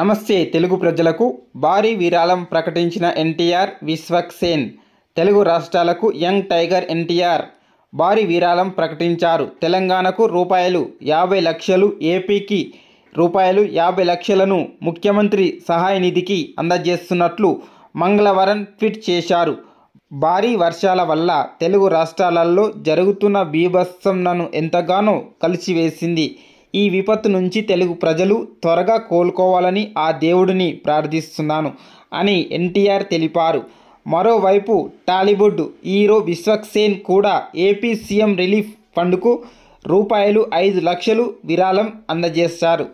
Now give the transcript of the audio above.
నమస్తే తెలుగు ప్రజలకు భారీ విరాళం ప్రకటించిన ఎన్టీఆర్ విశ్వక్సేన్ తెలుగు రాష్ట్రాలకు యంగ్ టైగర్ ఎన్టీఆర్ భారీ విరాళం ప్రకటించారు తెలంగాణకు రూపాయలు యాభై లక్షలు ఏపీకి రూపాయలు యాభై లక్షలను ముఖ్యమంత్రి సహాయ నిధికి అందజేస్తున్నట్లు మంగళవారం ట్వీట్ చేశారు భారీ వర్షాల వల్ల తెలుగు రాష్ట్రాలలో జరుగుతున్న నన్ను ఎంతగానో కలిసివేసింది ఈ విపత్తు నుంచి తెలుగు ప్రజలు త్వరగా కోలుకోవాలని ఆ దేవుడిని ప్రార్థిస్తున్నాను అని ఎన్టీఆర్ తెలిపారు మరోవైపు టాలీవుడ్ హీరో విశ్వక్సేన్ కూడా ఏపీ సీఎం రిలీఫ్ ఫండ్కు రూపాయలు ఐదు లక్షలు విరాళం అందజేశారు